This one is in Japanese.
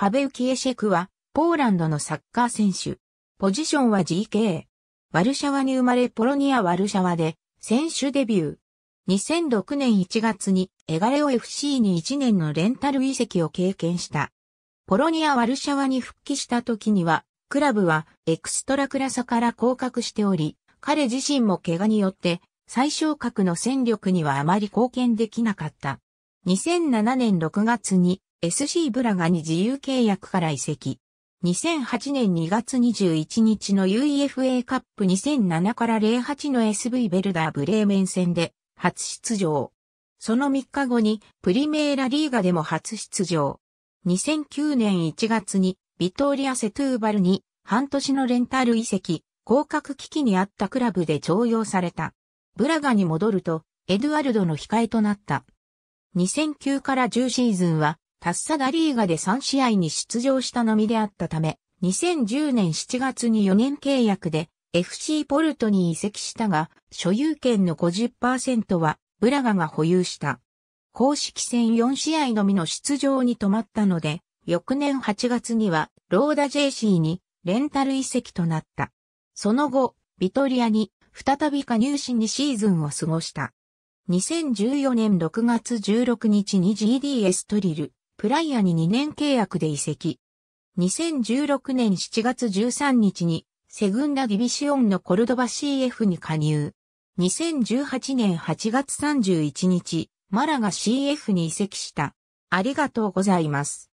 パベウ・キエシェクは、ポーランドのサッカー選手。ポジションは GK。ワルシャワに生まれポロニア・ワルシャワで、選手デビュー。2006年1月に、エガレオ FC に1年のレンタル移籍を経験した。ポロニア・ワルシャワに復帰した時には、クラブはエクストラクラサから降格しており、彼自身も怪我によって、最小格の戦力にはあまり貢献できなかった。2007年6月に SC ブラガに自由契約から移籍。2008年2月21日の UEFA カップ2007から08の SV ベルダーブレーメン戦で初出場。その3日後にプリメーラリーガでも初出場。2009年1月にビトーリア・セトゥーバルに半年のレンタル移籍、降格危機にあったクラブで徴用された。ブラガに戻るとエドゥアルドの控えとなった。2009から10シーズンはタッサダリーガで3試合に出場したのみであったため、2010年7月に4年契約で FC ポルトに移籍したが、所有権の50%はブラガが保有した。公式戦4試合のみの出場に止まったので、翌年8月にはローダ JC にレンタル移籍となった。その後、ビトリアに再び加入しにシーズンを過ごした。2014年6月16日に GDS トリル、プライアに2年契約で移籍。2016年7月13日にセグンダディビシオンのコルドバ CF に加入。2018年8月31日、マラが CF に移籍した。ありがとうございます。